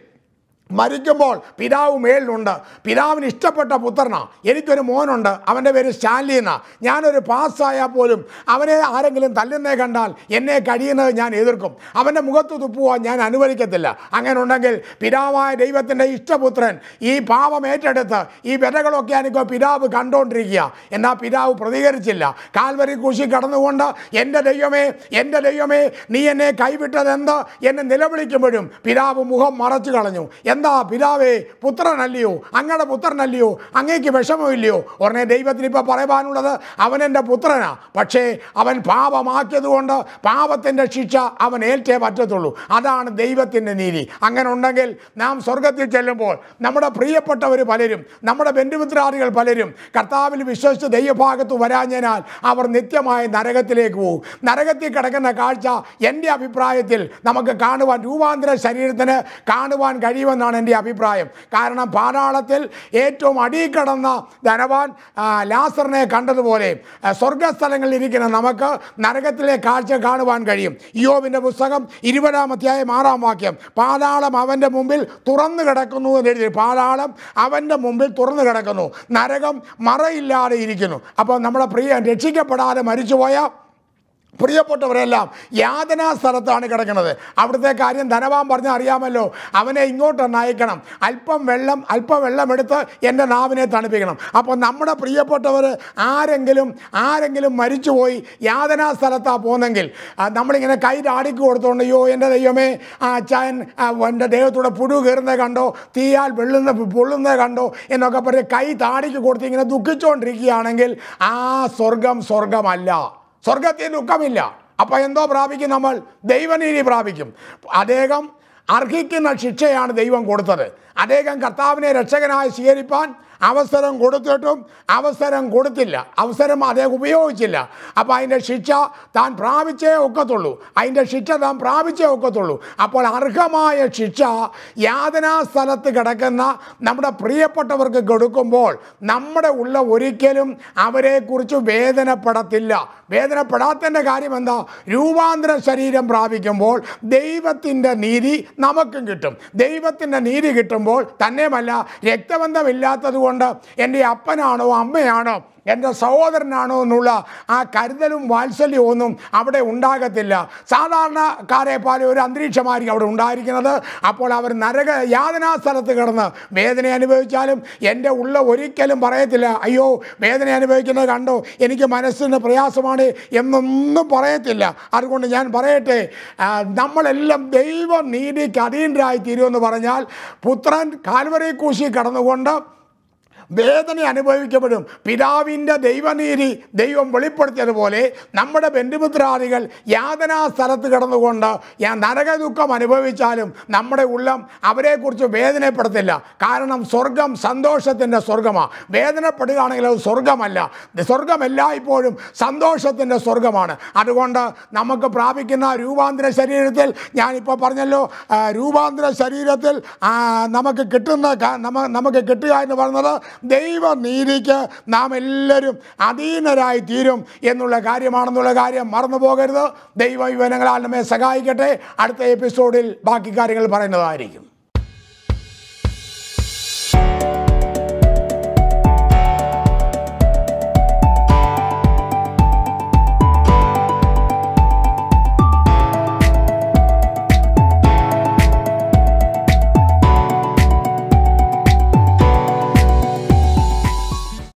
Speaker 1: മരിക്കുമ്പോൾ പിതാവ് മേലിലുണ്ട് പിതാവിന് ഇഷ്ടപ്പെട്ട പുത്രനാണ് എനിക്കൊരു മോനുണ്ട് അവൻ്റെ പേര് സ്റ്റാൻലി എന്നാണ് ഞാനൊരു പാസ്സായാൽ പോലും അവനെ ആരെങ്കിലും തല്ലുന്നേ കണ്ടാൽ എന്നെ കഴിയുന്നത് ഞാൻ എതിർക്കും അവൻ്റെ മുഖത്ത് തുപ്പുവാൻ ഞാൻ അനുവദിക്കത്തില്ല അങ്ങനെ ഉണ്ടെങ്കിൽ പിതാവായ ദൈവത്തിൻ്റെ ഇഷ്ടപുത്രൻ ഈ പാപം ഏറ്റെടുത്ത് ഈ വിലകളൊക്കെ എനിക്ക് പിതാവ് കണ്ടുകൊണ്ടിരിക്കുക എന്നാൽ പിതാവ് പ്രതികരിച്ചില്ല കാൽവരി കൂശി കടന്നുകൊണ്ട് എൻ്റെ ദൈവമേ എൻ്റെ ദൈവമേ നീ എന്നെ കൈവിട്ടതെന്ത് എന്നെ നിലവിളിക്കുമ്പോഴും പിതാവ് മുഖം മറച്ചു കളഞ്ഞു എന്താ പിതാവേ പുത്രനല്ലയോ അങ്ങയുടെ പുത്രനല്ലയോ അങ്ങേക്ക് ഇല്ലയോ ഉടനെ ദൈവത്തിന് ഇപ്പോൾ പറയുവാനുള്ളത് എൻ്റെ പുത്രനാ പക്ഷേ അവൻ പാപമാക്കിയതുകൊണ്ട് പാപത്തിൻ്റെ ശിക്ഷ അവൻ ഏറ്റേ പറ്റത്തുള്ളൂ അതാണ് ദൈവത്തിൻ്റെ നീതി അങ്ങനെ ഉണ്ടെങ്കിൽ നാം സ്വർഗത്തിൽ ചെല്ലുമ്പോൾ നമ്മുടെ പ്രിയപ്പെട്ടവർ പലരും നമ്മുടെ ബന്ധുമിത്രാദികൾ പലരും കർത്താവിൽ വിശ്വസിച്ച് ദൈവഭാഗത്ത് വരാഞ്ഞതിനാൽ അവർ നിത്യമായ നരകത്തിലേക്ക് പോകും നരകത്തിൽ കിടക്കുന്ന കാഴ്ച എൻ്റെ അഭിപ്രായത്തിൽ നമുക്ക് കാണുവാൻ രൂപാന്തര ശരീരത്തിന് കാണുവാൻ കഴിയുമെന്ന് എന്നാണ് എൻ്റെ അഭിപ്രായം കാരണം പാതാളത്തിൽ ഏറ്റവും അടിയിക്കടന്ന ധനവാൻ ലാസറിനെ കണ്ടതുപോലെ സ്വർഗസ്ഥലങ്ങളിൽ ഇരിക്കുന്ന നമുക്ക് നരകത്തിലെ കാഴ്ച കാണുവാൻ കഴിയും യോബിൻ്റെ പുസ്തകം ഇരുപതാമത്തെയായി അധ്യായം ആറാം വാക്യം പാതാളം അവൻ്റെ മുമ്പിൽ തുറന്നു കിടക്കുന്നു എന്ന് എഴുതി പാതാളം അവൻ്റെ മുമ്പിൽ തുറന്നു കിടക്കുന്നു നരകം മറയില്ലാതെ ഇരിക്കുന്നു അപ്പോൾ നമ്മുടെ പ്രിയ രക്ഷിക്കപ്പെടാതെ മരിച്ചുപോയ പ്രിയപ്പെട്ടവരെല്ലാം യാതനാ സ്ഥലത്താണ് കിടക്കുന്നത് അവിടുത്തെ കാര്യം ധനവാൻ പറഞ്ഞാൽ അറിയാമല്ലോ അവനെ ഇങ്ങോട്ട് നയിക്കണം അല്പം വെള്ളം അല്പം വെള്ളം എടുത്ത് എൻ്റെ നാവിനെ തണുപ്പിക്കണം അപ്പോൾ നമ്മുടെ പ്രിയപ്പെട്ടവർ ആരെങ്കിലും ആരെങ്കിലും മരിച്ചുപോയി യാതനാ സ്ഥലത്താണ് പോകുന്നെങ്കിൽ നമ്മളിങ്ങനെ കൈ ആടിക്ക് കൊടുത്തോണ്ട് അയ്യോ എൻ്റെ ദൈവമേ ആ അച്ചായൻ എൻ്റെ ദൈവത്തോടെ പുഴു കയറുന്നത് കണ്ടോ തീയാൽ വെള്ളുന്ന പൊള്ളുന്നത് കണ്ടോ എന്നൊക്കെ പറഞ്ഞ് കൈ താടിക്ക് കൊടുത്ത് ഇങ്ങനെ ദുഃഖിച്ചുകൊണ്ടിരിക്കുകയാണെങ്കിൽ ആ സ്വർഗം സ്വർഗമല്ല സ്വർഗത്തിൽ ദുഃഖമില്ല അപ്പോൾ എന്തോ പ്രാപിക്കും നമ്മൾ ദൈവനീതി പ്രാപിക്കും അദ്ദേഹം അർഹിക്കുന്ന ശിക്ഷയാണ് ദൈവം കൊടുത്തത് അദ്ദേഹം കർത്താവിനെ രക്ഷകനായി സ്വീകരിപ്പാൻ അവസരം കൊടുത്തിട്ടും അവസരം കൊടുത്തില്ല അവസരം അദ്ദേഹം ഉപയോഗിച്ചില്ല അപ്പോൾ അതിൻ്റെ ശിക്ഷ താൻ പ്രാപിച്ചേ ഒക്കത്തുള്ളൂ അതിൻ്റെ ശിക്ഷ താൻ പ്രാപിച്ചേ ഒക്കത്തുള്ളൂ അപ്പോൾ അർഹമായ ശിക്ഷ യാതനാ സ്ഥലത്ത് കിടക്കുന്ന നമ്മുടെ പ്രിയപ്പെട്ടവർക്ക് കൊടുക്കുമ്പോൾ നമ്മുടെ ഉള്ള ഒരിക്കലും അവരെക്കുറിച്ച് വേദനപ്പെടത്തില്ല വേദനപ്പെടാത്തതിൻ്റെ കാര്യം എന്താ രൂപാന്തര ശരീരം പ്രാപിക്കുമ്പോൾ ദൈവത്തിൻ്റെ നീതി നമുക്കും കിട്ടും ദൈവത്തിൻ്റെ നീതി കിട്ടുമ്പോൾ തന്നെയുമല്ല രക്തബന്ധമില്ലാത്തത് കൊണ്ട് എൻ്റെ അപ്പനാണോ അമ്മയാണോ എൻ്റെ സഹോദരനാണോ എന്നുള്ള ആ കരുതലും വാത്സല്യവും ഒന്നും അവിടെ ഉണ്ടാകത്തില്ല സാധാരണക്കാരെ പോലെ ഒരു അന്തരീക്ഷമായിരിക്കും അവിടെ ഉണ്ടായിരിക്കുന്നത് അപ്പോൾ അവർ നരക യാതനാ സ്ഥലത്ത് കിടന്ന് വേദന അനുഭവിച്ചാലും എൻ്റെ ഉള്ള ഒരിക്കലും പറയത്തില്ല അയ്യോ വേദന അനുഭവിക്കുന്നത് കണ്ടോ എനിക്ക് മനസ്സിന് പ്രയാസമാണ് എന്നൊന്നും പറയത്തില്ല അതുകൊണ്ട് ഞാൻ പറയട്ടെ നമ്മളെല്ലാം ദൈവ നീതിക്ക് അധീനരായി തീരുമെന്ന് പറഞ്ഞാൽ പുത്രൻ കാൽവറി കൂശി കടന്നുകൊണ്ട് വേദന അനുഭവിക്കപ്പെടും പിതാവിൻ്റെ ദൈവനീതി ദൈവം വെളിപ്പെടുത്തിയതുപോലെ നമ്മുടെ ബന്ധുമിത്രാദികൾ യാതനാ സ്ഥലത്ത് കിടന്നുകൊണ്ട് ഞാൻ നരകദുഃഖം അനുഭവിച്ചാലും നമ്മുടെ ഉള്ളം അവരെക്കുറിച്ച് വേദനപ്പെടുത്തില്ല കാരണം സ്വർഗം സന്തോഷത്തിൻ്റെ സ്വർഗമാണ് വേദനപ്പെടുകയാണെങ്കിൽ അത് സ്വർഗമല്ല സ്വർഗമല്ല ഇപ്പോഴും സന്തോഷത്തിൻ്റെ സ്വർഗമാണ് അതുകൊണ്ട് നമുക്ക് പ്രാപിക്കുന്ന രൂപാന്തര ശരീരത്തിൽ ഞാനിപ്പോൾ പറഞ്ഞല്ലോ രൂപാന്തര ശരീരത്തിൽ നമുക്ക് കിട്ടുന്ന നമുക്ക് കിട്ടുക എന്ന് പറയുന്നത് ദൈവനീതിക്ക് നാം എല്ലാവരും അധീനരായി തീരും എന്നുള്ള കാര്യമാണെന്നുള്ള കാര്യം മറന്നു പോകരുത് ദൈവ വിവരങ്ങളാൽ നമ്മെ സഹായിക്കട്ടെ അടുത്ത എപ്പിസോഡിൽ ബാക്കി കാര്യങ്ങൾ പറയുന്നതായിരിക്കും